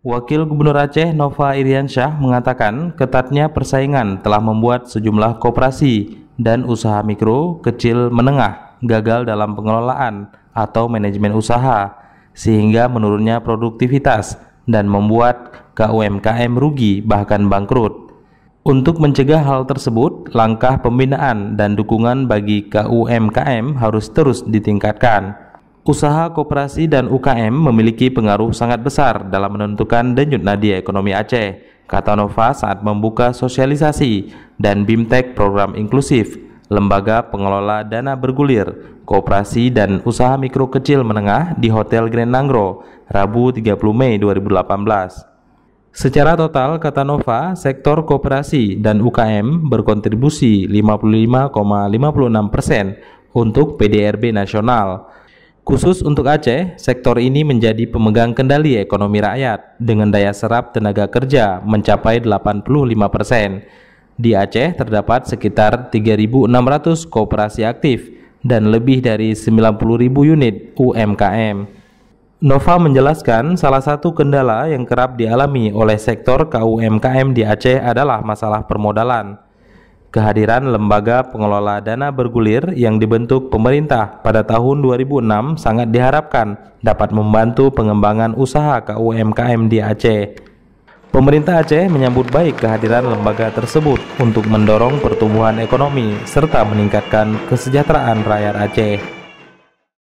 Wakil Gubernur Aceh Nova Iriansyah mengatakan ketatnya persaingan telah membuat sejumlah koperasi dan usaha mikro, kecil, menengah gagal dalam pengelolaan atau manajemen usaha sehingga menurunnya produktivitas dan membuat KUMKM rugi bahkan bangkrut. Untuk mencegah hal tersebut, langkah pembinaan dan dukungan bagi KUMKM harus terus ditingkatkan. Usaha koperasi dan UKM memiliki pengaruh sangat besar dalam menentukan denyut nadi ekonomi Aceh, kata Nova saat membuka sosialisasi dan BIMTEK program inklusif, lembaga pengelola dana bergulir, koperasi dan usaha mikro kecil menengah di Hotel Grand Nangro, Rabu 30 Mei 2018. Secara total, kata Nova, sektor koperasi dan UKM berkontribusi 55,56 persen untuk PDRB nasional, Khusus untuk Aceh, sektor ini menjadi pemegang kendali ekonomi rakyat dengan daya serap tenaga kerja mencapai 85 persen. Di Aceh terdapat sekitar 3.600 kooperasi aktif dan lebih dari 90.000 unit UMKM. Nova menjelaskan salah satu kendala yang kerap dialami oleh sektor KUMKM di Aceh adalah masalah permodalan kehadiran lembaga pengelola dana bergulir yang dibentuk pemerintah pada tahun 2006 sangat diharapkan dapat membantu pengembangan usaha KUMKM di Aceh. Pemerintah Aceh menyambut baik kehadiran lembaga tersebut untuk mendorong pertumbuhan ekonomi serta meningkatkan kesejahteraan rakyat Aceh.